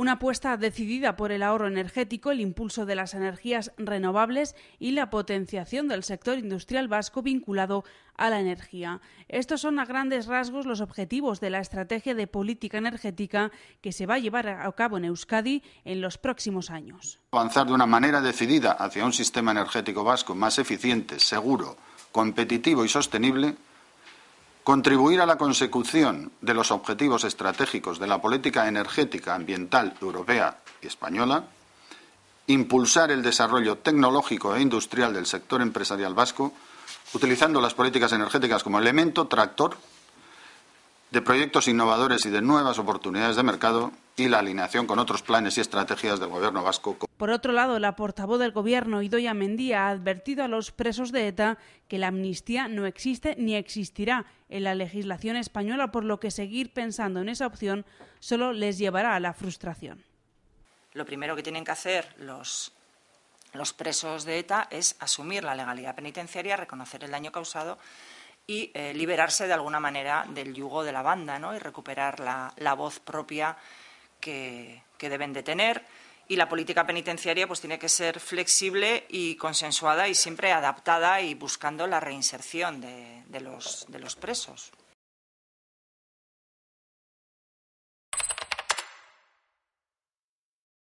Una apuesta decidida por el ahorro energético, el impulso de las energías renovables y la potenciación del sector industrial vasco vinculado a la energía. Estos son a grandes rasgos los objetivos de la estrategia de política energética que se va a llevar a cabo en Euskadi en los próximos años. Avanzar de una manera decidida hacia un sistema energético vasco más eficiente, seguro, competitivo y sostenible contribuir a la consecución de los objetivos estratégicos de la política energética ambiental europea y española, impulsar el desarrollo tecnológico e industrial del sector empresarial vasco, utilizando las políticas energéticas como elemento tractor de proyectos innovadores y de nuevas oportunidades de mercado y la alineación con otros planes y estrategias del Gobierno vasco. Por otro lado, la portavoz del Gobierno, Idoia Mendía, ha advertido a los presos de ETA que la amnistía no existe ni existirá en la legislación española, por lo que seguir pensando en esa opción solo les llevará a la frustración. Lo primero que tienen que hacer los, los presos de ETA es asumir la legalidad penitenciaria, reconocer el daño causado y eh, liberarse de alguna manera del yugo de la banda y recuperar la, voz propia que, deben de tener. Y la política penitenciaria pues, tiene que ser flexible y consensuada y siempre adaptada y buscando la reinserción de los presos.